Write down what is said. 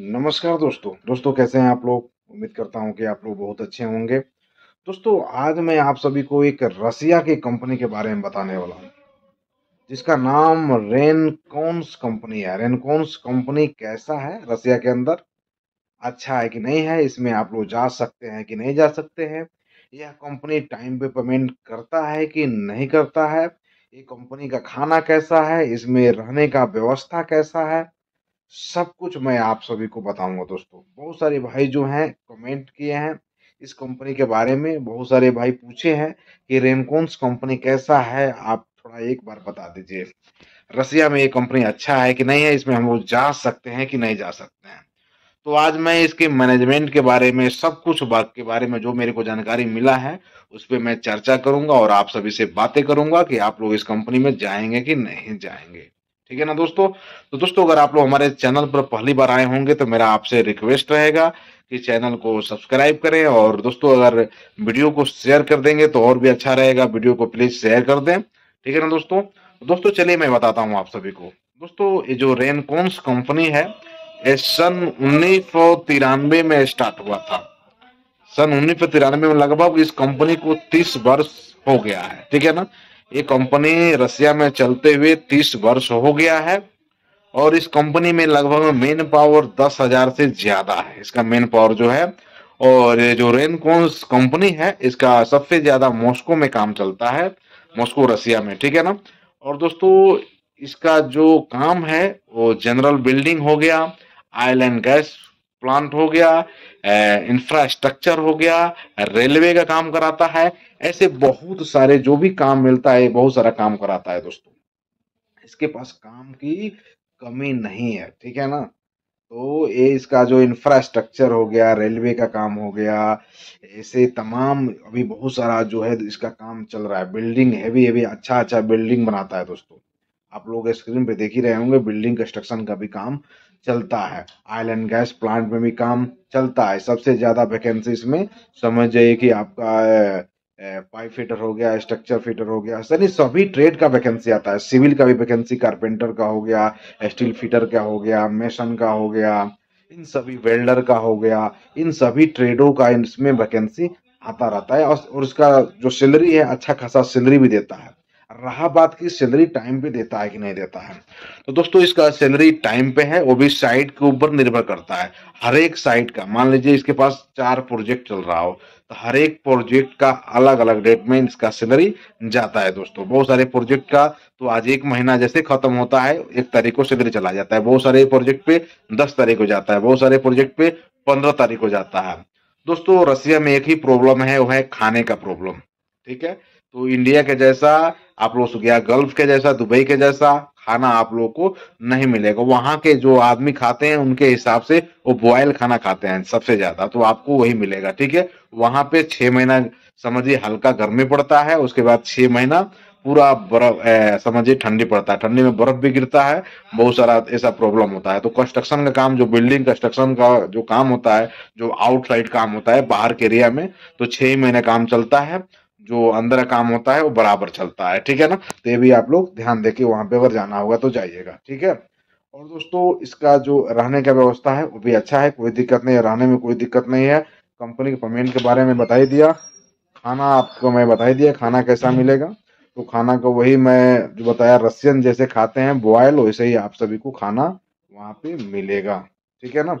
नमस्कार दोस्तों दोस्तों कैसे हैं आप लोग उम्मीद करता हूं कि आप लोग बहुत अच्छे होंगे दोस्तों आज मैं आप सभी को एक रसिया की कंपनी के बारे में बताने वाला हूं जिसका नाम रेनकॉन्स कंपनी है रेनकॉन्स कंपनी कैसा है रसिया के अंदर अच्छा है कि नहीं है इसमें आप लोग जा सकते हैं कि नहीं जा सकते हैं यह कंपनी टाइम पे पेमेंट करता है कि नहीं करता है ये कंपनी का खाना कैसा है इसमें रहने का व्यवस्था कैसा है सब कुछ मैं आप सभी को बताऊंगा दोस्तों बहुत सारे भाई जो हैं कमेंट किए हैं इस कंपनी के बारे में बहुत सारे भाई पूछे हैं कि रेनकोन्स कंपनी कैसा है आप थोड़ा एक बार बता दीजिए रसिया में ये कंपनी अच्छा है कि नहीं है इसमें हम लोग जा सकते हैं कि नहीं जा सकते हैं तो आज मैं इसके मैनेजमेंट के बारे में सब कुछ बात के बारे में जो मेरे को जानकारी मिला है उस पर मैं चर्चा करूंगा और आप सभी से बातें करूंगा कि आप लोग इस कंपनी में जाएंगे कि नहीं जाएंगे ठीक है ना दोस्तों तो दोस्तों अगर आप लोग हमारे चैनल पर पहली बार आए होंगे तो मेरा आपसे रिक्वेस्ट रहेगा कि चैनल को सब्सक्राइब करें और दोस्तों अगर वीडियो को शेयर कर देंगे तो और भी अच्छा रहेगा वीडियो को प्लीज शेयर कर दें ठीक है ना दोस्तों तो दोस्तों चलिए मैं बताता हूँ आप सभी को दोस्तों ये जो रेनकोन्स कंपनी है ये सन उन्नीस में स्टार्ट हुआ था सन उन्नीस में लगभग इस कंपनी को तीस वर्ष हो गया है ठीक है ना ये कंपनी रसिया में चलते हुए तीस वर्ष हो गया है और इस कंपनी में लगभग मेन पावर दस हजार से ज्यादा है इसका मेन पावर जो है और जो रेनकोन्स कंपनी है इसका सबसे ज्यादा मॉस्को में काम चलता है मॉस्को रसिया में ठीक है ना और दोस्तों इसका जो काम है वो जनरल बिल्डिंग हो गया आयल एंड गैस प्लांट हो गया इंफ्रास्ट्रक्चर हो गया रेलवे का काम कराता है ऐसे बहुत सारे जो भी काम मिलता है बहुत सारा काम कराता है दोस्तों इसके पास काम की कमी नहीं है ठीक है ना तो ये इसका जो इंफ्रास्ट्रक्चर हो गया रेलवे का काम हो गया ऐसे तमाम अभी बहुत सारा जो है इसका काम चल रहा है बिल्डिंग हैवी हैवी अच्छा अच्छा बिल्डिंग बनाता है दोस्तों आप लोग स्क्रीन पे देख ही रहे होंगे बिल्डिंग कंस्ट्रक्शन का भी काम चलता है आयल एंड गैस प्लांट में भी काम चलता है सबसे ज्यादा वैकेंसी इसमें समझ जाइए कि आपका पाइप फिटर हो गया स्ट्रक्चर फिटर हो गया सर सभी ट्रेड का वैकेंसी आता है सिविल का भी वैकेंसी कारपेंटर का हो गया स्टील फिटर का हो गया मेसन का हो गया इन सभी वेल्डर का हो गया इन सभी ट्रेडों का इसमें वैकेंसी आता रहता है और उसका जो सैलरी है अच्छा खासा सैलरी भी देता है रहा बात की सैलरी टाइम पे देता है कि नहीं देता है तो दोस्तों इसका सैलरी टाइम पे है वो भी साइट के ऊपर निर्भर करता है हर एक साइट का मान लीजिए इसके पास चार प्रोजेक्ट चल रहा हो तो हर एक प्रोजेक्ट का अलग अलग डेट में इसका सैलरी जाता है दोस्तों बहुत सारे प्रोजेक्ट का तो आज एक महीना जैसे खत्म होता है एक तारीख को सैलरी चला जाता है बहुत सारे प्रोजेक्ट पे दस तारीख को जाता है बहुत सारे प्रोजेक्ट पे पंद्रह तारीख को जाता है दोस्तों रसिया में एक ही प्रॉब्लम है वो है खाने का प्रॉब्लम ठीक है तो इंडिया के जैसा आप लोग हो गल्फ के जैसा दुबई के जैसा खाना आप लोगों को नहीं मिलेगा वहां के जो आदमी खाते हैं उनके हिसाब से वो बॉयल खाना खाते हैं सबसे ज्यादा तो आपको वही मिलेगा ठीक है वहां पे छह महीना समझिए हल्का गर्मी पड़ता है उसके बाद छह महीना पूरा बर्फ समझिए ठंडी पड़ता है ठंडी में बर्फ भी गिरता है बहुत सारा ऐसा प्रॉब्लम होता है तो कंस्ट्रक्शन का काम जो बिल्डिंग कंस्ट्रक्शन का जो काम होता है जो आउटसाइड काम होता है बाहर के एरिया में तो छह महीने काम चलता है जो अंदर काम होता है वो बराबर चलता है ठीक है ना तो ये भी आप लोग ध्यान देके वहाँ पे अगर जाना होगा तो जाइएगा ठीक है और दोस्तों इसका जो रहने का व्यवस्था है वो भी अच्छा है कोई दिक्कत नहीं है रहने में कोई दिक्कत नहीं है कंपनी के पेमेंट के बारे में बता ही दिया खाना आपको मैं बता ही दिया खाना कैसा मिलेगा तो खाना का वही मैं जो बताया रशियन जैसे खाते हैं बॉयल वैसे ही आप सभी को खाना वहाँ पे मिलेगा ठीक है ना